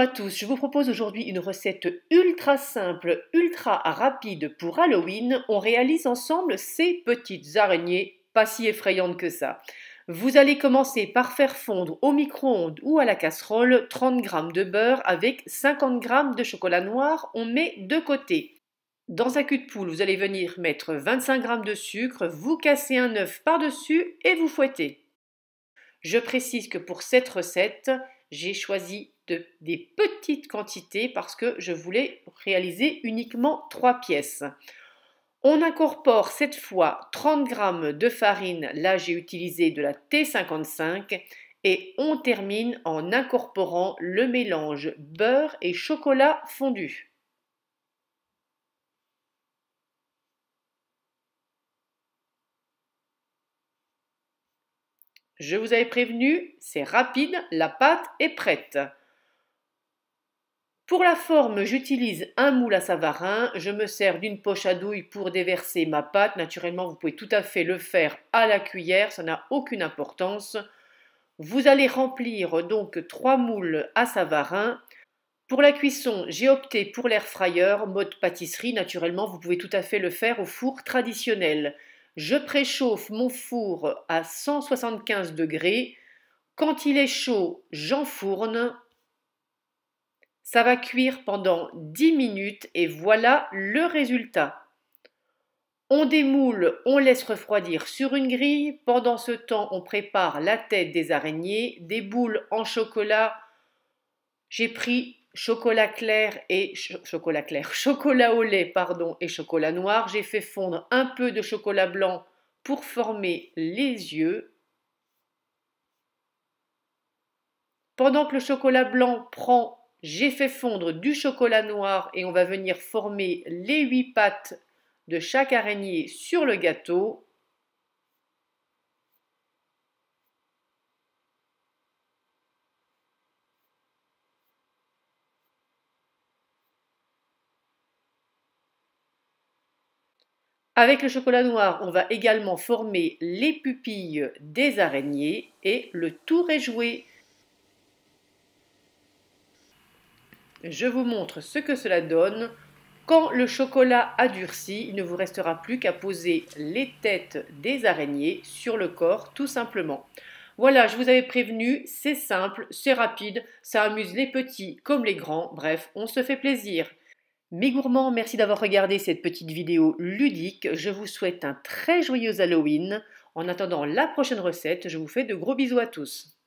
à tous, je vous propose aujourd'hui une recette ultra simple, ultra rapide pour Halloween. On réalise ensemble ces petites araignées, pas si effrayantes que ça. Vous allez commencer par faire fondre au micro-ondes ou à la casserole 30 g de beurre avec 50 g de chocolat noir, on met de côté. Dans un cul de poule, vous allez venir mettre 25 g de sucre, vous cassez un œuf par-dessus et vous fouettez. Je précise que pour cette recette, j'ai choisi des petites quantités parce que je voulais réaliser uniquement trois pièces. On incorpore cette fois 30 g de farine, là j'ai utilisé de la T55, et on termine en incorporant le mélange beurre et chocolat fondu. Je vous avais prévenu, c'est rapide, la pâte est prête. Pour la forme, j'utilise un moule à savarin, je me sers d'une poche à douille pour déverser ma pâte. Naturellement, vous pouvez tout à fait le faire à la cuillère, ça n'a aucune importance. Vous allez remplir donc trois moules à savarin. Pour la cuisson, j'ai opté pour l'air fryer, mode pâtisserie. Naturellement, vous pouvez tout à fait le faire au four traditionnel. Je préchauffe mon four à 175 degrés. Quand il est chaud, j'enfourne ça va cuire pendant 10 minutes et voilà le résultat. On démoule, on laisse refroidir sur une grille. Pendant ce temps, on prépare la tête des araignées, des boules en chocolat. J'ai pris chocolat clair et chocolat clair, chocolat au lait pardon et chocolat noir. J'ai fait fondre un peu de chocolat blanc pour former les yeux. Pendant que le chocolat blanc prend j'ai fait fondre du chocolat noir et on va venir former les huit pattes de chaque araignée sur le gâteau. Avec le chocolat noir, on va également former les pupilles des araignées et le tour est joué. Je vous montre ce que cela donne. Quand le chocolat a durci, il ne vous restera plus qu'à poser les têtes des araignées sur le corps tout simplement. Voilà, je vous avais prévenu, c'est simple, c'est rapide, ça amuse les petits comme les grands, bref, on se fait plaisir. Mes gourmands, merci d'avoir regardé cette petite vidéo ludique. Je vous souhaite un très joyeux Halloween. En attendant la prochaine recette, je vous fais de gros bisous à tous.